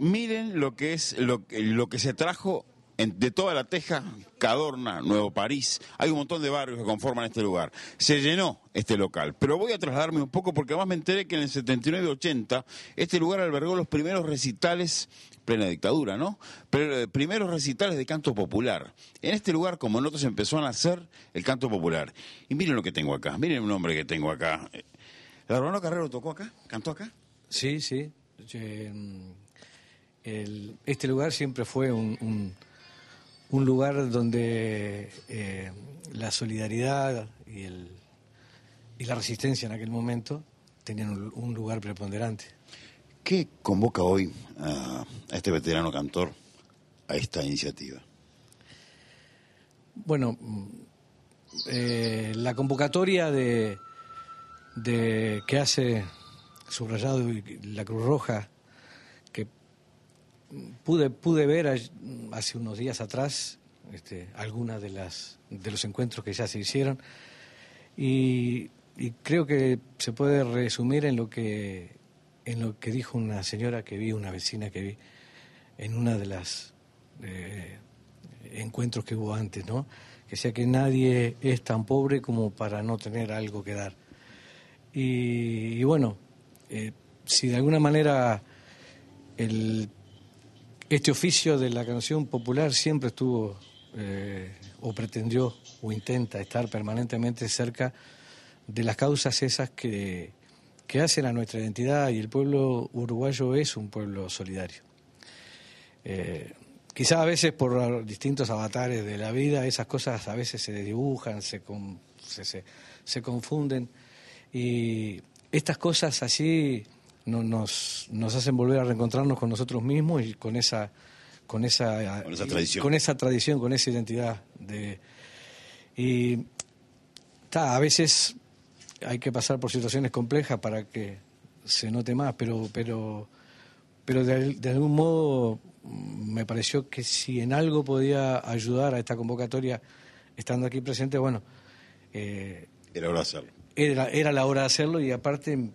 Miren lo que es lo, que se trajo de toda la Teja, Cadorna, Nuevo París, hay un montón de barrios que conforman este lugar. Se llenó este local, pero voy a trasladarme un poco porque además me enteré que en el 79 y 80 este lugar albergó los primeros recitales, plena dictadura, ¿no? Pero, primeros recitales de canto popular. En este lugar, como en otros, empezó a nacer el canto popular. Y miren lo que tengo acá, miren el nombre que tengo acá. ¿La Carrero tocó acá? ¿Cantó acá? Sí, sí. Mm, este lugar siempre fue un, lugar donde eh, la solidaridad y, la resistencia en aquel momento tenían un, lugar preponderante. ¿Qué convoca hoy a, este veterano cantor a esta iniciativa? Bueno, eh, la convocatoria de, de que hace subrayado la Cruz Roja pude, pude ver hace unos días atrás este, algunas de las de los encuentros que ya se hicieron y, creo que se puede resumir en lo que en lo que dijo una señora que vi, una vecina que vi en una de las eh, encuentros que hubo antes, ¿no? Que sea que nadie es tan pobre como para no tener algo que dar. Y, bueno, eh, si de alguna manera el este oficio de la canción popular siempre estuvo eh, o pretendió o intenta estar permanentemente cerca de las causas esas que, que hacen a nuestra identidad y el pueblo uruguayo es un pueblo solidario. Eh, quizás a veces por distintos avatares de la vida esas cosas a veces se dibujan, se, se, se, confunden y estas cosas así nos, nos hacen volver a reencontrarnos con nosotros mismos y con esa, con esa, tradición. Con esa tradición, con esa identidad. De, y a veces hay que pasar por situaciones complejas para que se note más, pero, pero, pero de, algún modo mm, me pareció que si en algo podía ayudar a esta convocatoria estando aquí presente, bueno. Eh, era hora de hacerlo. Era, era la hora de hacerlo y aparte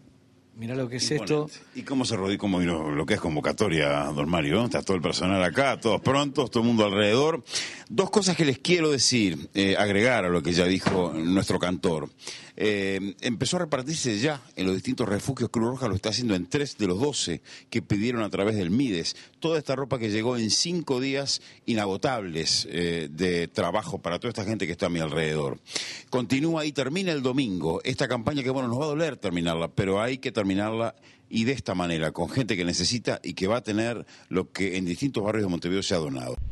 Mirá lo que es esto. ¿Y cómo se rodó cómo lo que es convocatoria, don Mario? Está todo el personal acá, todos prontos, todo el mundo alrededor. Dos cosas que les quiero decir, eh, agregar a lo que ya dijo nuestro cantor. Eh, empezó a repartirse ya en los distintos refugios. Cruz Roja lo está haciendo en tres de los doce que pidieron a través del MIDES. Toda esta ropa que llegó en cinco días inagotables eh, de trabajo para toda esta gente que está a mi alrededor. Continúa y termina el domingo. Esta campaña que, bueno, nos va a doler terminarla, pero hay que terminarla terminarla y de esta manera, con gente que necesita y que va a tener lo que en distintos barrios de Montevideo se ha donado.